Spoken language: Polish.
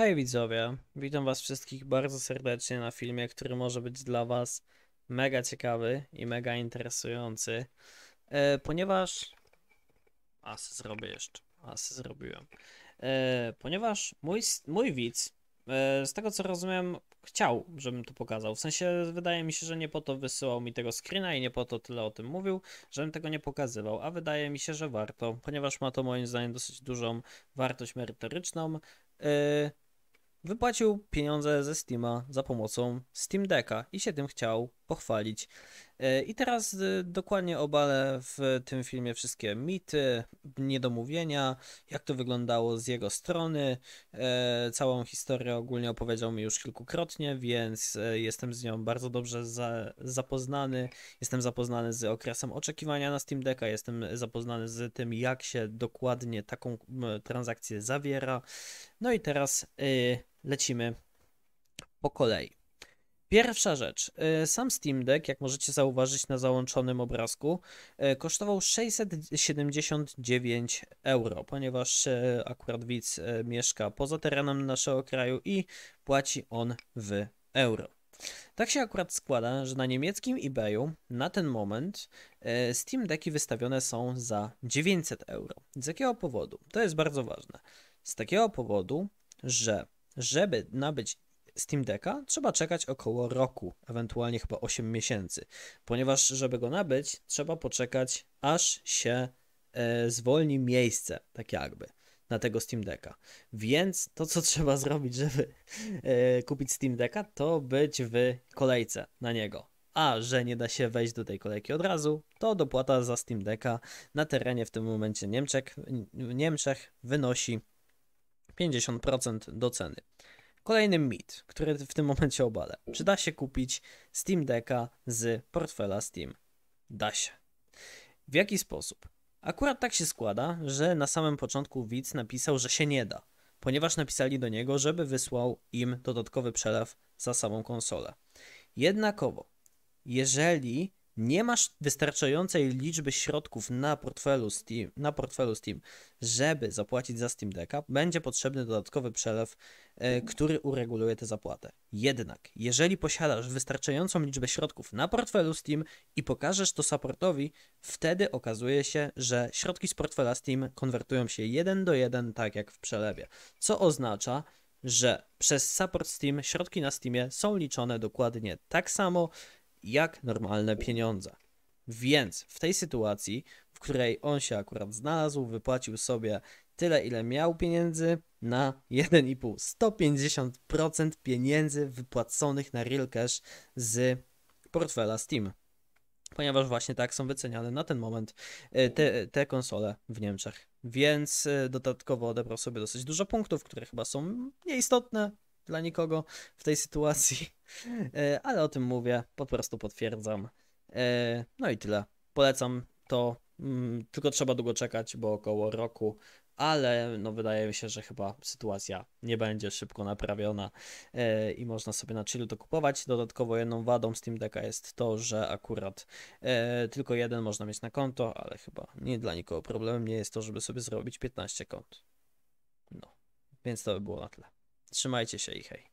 Hej widzowie, witam was wszystkich bardzo serdecznie na filmie, który może być dla was mega ciekawy i mega interesujący, e, ponieważ... Asy zrobię jeszcze, asy zrobiłem. E, ponieważ mój, mój widz, e, z tego co rozumiem, chciał, żebym to pokazał. W sensie wydaje mi się, że nie po to wysyłał mi tego screena i nie po to tyle o tym mówił, żebym tego nie pokazywał, a wydaje mi się, że warto, ponieważ ma to moim zdaniem dosyć dużą wartość merytoryczną. E, wypłacił pieniądze ze Steama za pomocą Steam Decka i się tym chciał pochwalić. E, I teraz e, dokładnie obalę w tym filmie wszystkie mity, niedomówienia, jak to wyglądało z jego strony. E, całą historię ogólnie opowiedział mi już kilkukrotnie, więc jestem z nią bardzo dobrze za, zapoznany. Jestem zapoznany z okresem oczekiwania na Steam Decka, jestem zapoznany z tym, jak się dokładnie taką transakcję zawiera. No i teraz. Y, lecimy po kolei. Pierwsza rzecz. Y, sam Steam Deck, jak możecie zauważyć na załączonym obrazku, y, kosztował 679 euro, ponieważ y, akurat widz mieszka poza terenem naszego kraju i płaci on w euro. Tak się akurat składa, że na niemieckim eBayu na ten moment Steam Decki wystawione są za 900 euro. Z jakiego powodu? To jest bardzo ważne. Z takiego powodu, że żeby nabyć Steam Decka trzeba czekać około roku, ewentualnie chyba 8 miesięcy, ponieważ żeby go nabyć, trzeba poczekać aż się e, zwolni miejsce, tak jakby, na tego Steam Decka. Więc to, co trzeba zrobić, żeby e, kupić Steam Decka, to być w kolejce na niego. A że nie da się wejść do tej kolejki od razu, to dopłata za Steam Decka na terenie w tym momencie Niemczech, Niemczech wynosi 50% do ceny. Kolejny mit, który w tym momencie obalę. Czy da się kupić Steam Decka z portfela Steam? Da się. W jaki sposób? Akurat tak się składa, że na samym początku widz napisał, że się nie da, ponieważ napisali do niego, żeby wysłał im dodatkowy przelew za samą konsolę. Jednakowo, jeżeli nie masz wystarczającej liczby środków na portfelu Steam, na portfelu Steam żeby zapłacić za Steam Decka, będzie potrzebny dodatkowy przelew, e, który ureguluje tę zapłatę. Jednak, jeżeli posiadasz wystarczającą liczbę środków na portfelu Steam i pokażesz to supportowi, wtedy okazuje się, że środki z portfela Steam konwertują się jeden do jeden, tak jak w przelewie, co oznacza, że przez support Steam środki na Steamie są liczone dokładnie tak samo, jak normalne pieniądze. Więc w tej sytuacji, w której on się akurat znalazł, wypłacił sobie tyle, ile miał pieniędzy na 1,5. 150% pieniędzy wypłaconych na real cash z portfela Steam. Ponieważ właśnie tak są wyceniane na ten moment e, te, te konsole w Niemczech. Więc e, dodatkowo odebrał sobie dosyć dużo punktów, które chyba są nieistotne, dla nikogo w tej sytuacji, e, ale o tym mówię, po prostu potwierdzam. E, no i tyle. Polecam to, mm, tylko trzeba długo czekać, bo około roku, ale no wydaje mi się, że chyba sytuacja nie będzie szybko naprawiona e, i można sobie na chillu to kupować. Dodatkowo jedną wadą Steam Decka jest to, że akurat tylko jeden można mieć na konto, ale chyba nie dla nikogo problemem nie jest to, żeby sobie zrobić 15 kont. No, więc to by było na tyle. Trzymajcie się i hej.